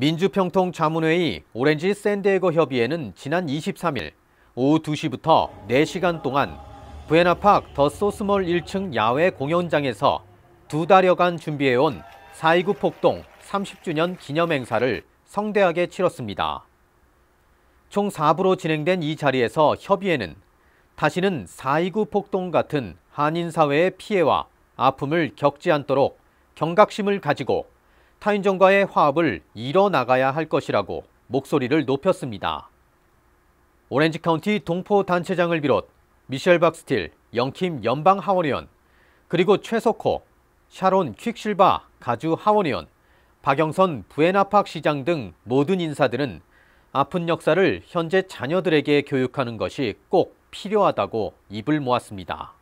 민주평통 자문회의 오렌지 샌디에거 협의회는 지난 23일 오후 2시부터 4시간 동안 부에나팍 더 소스몰 1층 야외 공연장에서 두 달여간 준비해온 4.29 폭동 30주년 기념 행사를 성대하게 치렀습니다. 총 4부로 진행된 이 자리에서 협의회는 다시는 4.29 폭동 같은 한인 사회의 피해와 아픔을 겪지 않도록 경각심을 가지고 타인전과의 화합을 이뤄나가야 할 것이라고 목소리를 높였습니다. 오렌지 카운티 동포 단체장을 비롯 미셸 박스틸, 영킴 연방 하원의원, 그리고 최석호, 샤론 퀵실바 가주 하원의원, 박영선 부에나팍 시장 등 모든 인사들은 아픈 역사를 현재 자녀들에게 교육하는 것이 꼭 필요하다고 입을 모았습니다.